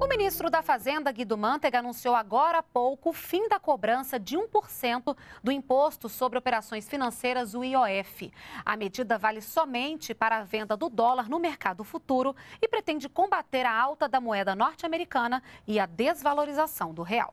O ministro da Fazenda, Guido Mantega, anunciou agora há pouco o fim da cobrança de 1% do Imposto sobre Operações Financeiras, o IOF. A medida vale somente para a venda do dólar no mercado futuro e pretende combater a alta da moeda norte-americana e a desvalorização do real.